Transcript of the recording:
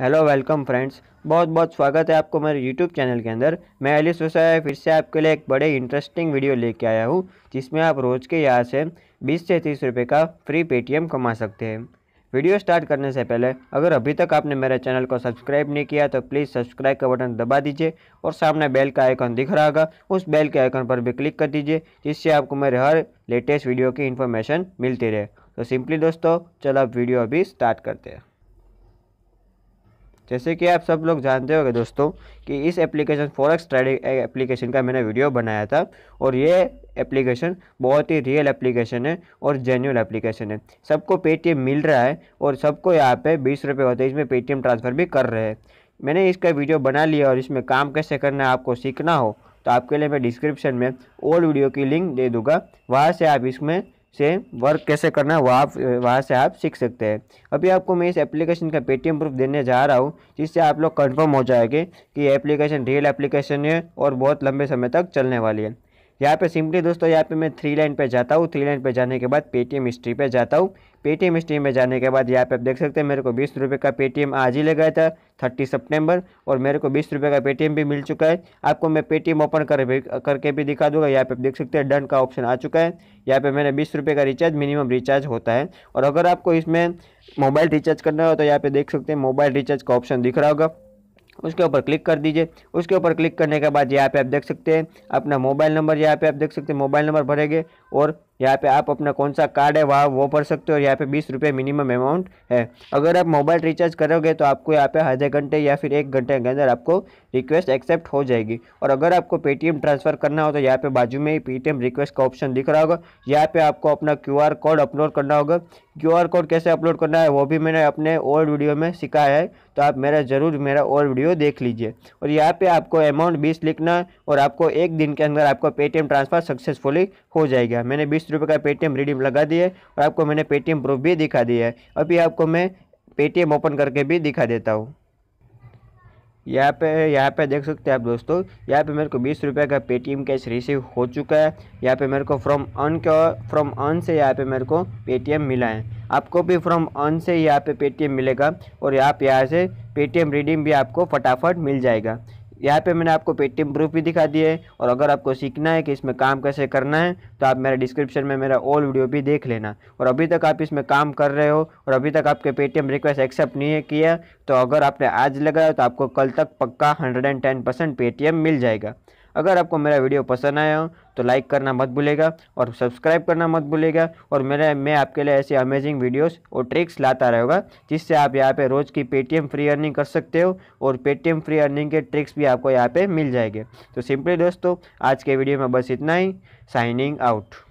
hello welcome friends बहुत बहुत स्वागत है आपको मेरे यूट्यूब चैनल के अंदर मैं एलिस वसाया फिर से आपके लिए एक बड़े इंटरेस्टिंग वीडियो लेके आया हूँ जिसमें आप रोज़ के यहाँ से 20 से 30 रुपए का फ्री पेटीएम कमा सकते हैं वीडियो स्टार्ट करने से पहले अगर अभी तक आपने मेरे चैनल को सब्सक्राइब नहीं किया तो प्लीज़ सब्सक्राइब का बटन दबा दीजिए और सामने बेल का आइकन दिख रहा होगा उस बेल के आइकन पर भी क्लिक कर दीजिए जिससे आपको मेरे हर लेटेस्ट वीडियो की इन्फॉर्मेशन मिलती रहे तो सिंपली दोस्तों चलो आप वीडियो अभी स्टार्ट करते हैं जैसे कि आप सब लोग जानते होंगे दोस्तों कि इस एप्लीकेशन फॉरेक्स ट्रेडिंग एप्लीकेशन का मैंने वीडियो बनाया था और ये एप्लीकेशन बहुत ही रियल एप्लीकेशन है और जेन्यून एप्लीकेशन है सबको पेटीएम मिल रहा है और सबको यहाँ पे बीस रुपये होते हैं इसमें पेटीएम ट्रांसफ़र भी कर रहे हैं मैंने इसका वीडियो बना लिया और इसमें काम कैसे करना है आपको सीखना हो तो आपके लिए मैं डिस्क्रिप्शन में ओल्ड वीडियो की लिंक दे दूँगा वहाँ से आप इसमें से वर्क कैसे करना है वह आप वहाँ से आप सीख सकते हैं अभी आपको मैं इस एप्लीकेशन का पेटीएम प्रूफ देने जा रहा हूँ जिससे आप लोग कंफर्म हो जाएंगे कि ये एप्लीकेशन रियल एप्लीकेशन है और बहुत लंबे समय तक चलने वाली है यहाँ पे सिंपली दोस्तों यहाँ पे मैं थ्री लाइन पे जाता हूँ थ्री लाइन पे जाने के बाद पेटीएम हिस्ट्री पे जाता हूँ पेटीएम हिस्ट्री में जाने के बाद यहाँ पे आप देख सकते हैं मेरे को बीस रुपये का पेटीएम आज ही ले गया था थर्टी सितंबर और मेरे को बीस रुपये का पेटीएम भी मिल चुका है आपको मैं पेटीएम ओपन कर भी करके भी दिखा दूंगा यहाँ पे आप देख सकते हैं डन का ऑप्शन आ चुका है यहाँ पे मैंने बीस रुपये का रिचार्ज मिनिमम रिचार्ज होता है और अगर आपको इसमें मोबाइल रिचार्ज करना हो तो यहाँ पे देख सकते हैं मोबाइल रिचार्ज का ऑप्शन दिख रहा होगा उसके ऊपर क्लिक कर दीजिए उसके ऊपर क्लिक करने के बाद यहाँ पे आप देख सकते हैं अपना मोबाइल नंबर यहाँ पे आप देख सकते हैं मोबाइल नंबर भरेंगे और यहाँ पे आप अपना कौन सा कार्ड है वहाँ वो भर सकते हो और यहाँ पे बीस रुपये मिनिमम अमाउंट है अगर आप मोबाइल रिचार्ज करोगे तो आपको यहाँ पे आधे घंटे या फिर एक घंटे के अंदर आपको रिक्वेस्ट एक्सेप्ट हो जाएगी और अगर आपको पेटीएम ट्रांसफ़र करना हो तो यहाँ पे बाजू में ही पेटीएम रिक्वेस्ट का ऑप्शन दिख रहा होगा यहाँ पे आपको अपना क्यू कोड अपलोड करना होगा क्यू कोड कैसे अपलोड करना है वो भी मैंने अपने ओल्ड वीडियो में सिखाया है तो आप मेरा ज़रूर मेरा ओल्ड वीडियो देख लीजिए और यहाँ पे आपको अमाउंट बीस लिखना और आपको एक दिन के अंदर आपको पेटीएम ट्रांसफ़र सक्सेसफुली हो जाएगा मैंने बीस रुपये का पेटीएम रिडीम लगा दिया है और आपको मैंने पेटीएम प्रूफ भी दिखा दिया है अभी आपको मैं पेटीएम ओपन करके भी दिखा देता हूँ यहाँ पे यहाँ पे देख सकते हैं आप दोस्तों यहाँ पे मेरे को बीस रुपये का पेटीएम कैश रिसीव हो चुका है यहाँ पे मेरे को फ्रॉम अन का फ्रॉम अन से यहाँ पे मेरे को पेटीएम मिला है आपको भी फ्रॉम अन से यहाँ पे पेटीएम मिलेगा और आप यहाँ से पेटीएम रिडीम भी आपको फटाफट मिल जाएगा यहाँ पे मैंने आपको पेटीएम प्रूफ भी दिखा दिया है और अगर आपको सीखना है कि इसमें काम कैसे करना है तो आप मेरे डिस्क्रिप्शन में मेरा ओल्ड वीडियो भी देख लेना और अभी तक आप इसमें काम कर रहे हो और अभी तक आपके पेटीएम रिक्वेस्ट एक्सेप्ट नहीं है किया तो अगर आपने आज लगाया तो आपको कल तक पक्का hundred and ten percent Paytm मिल जाएगा अगर आपको मेरा वीडियो पसंद आया हो तो लाइक करना मत भूलेगा और सब्सक्राइब करना मत भूलेगा और मेरे मैं आपके लिए ऐसे अमेजिंग वीडियोस और ट्रिक्स लाता रहेगा जिससे आप यहाँ पे रोज़ की पेटीएम फ्री अर्निंग कर सकते हो और पेटीएम फ्री अर्निंग के ट्रिक्स भी आपको यहाँ पर मिल जाएंगे तो सिंपली दोस्तों आज के वीडियो में बस इतना ही साइनिंग आउट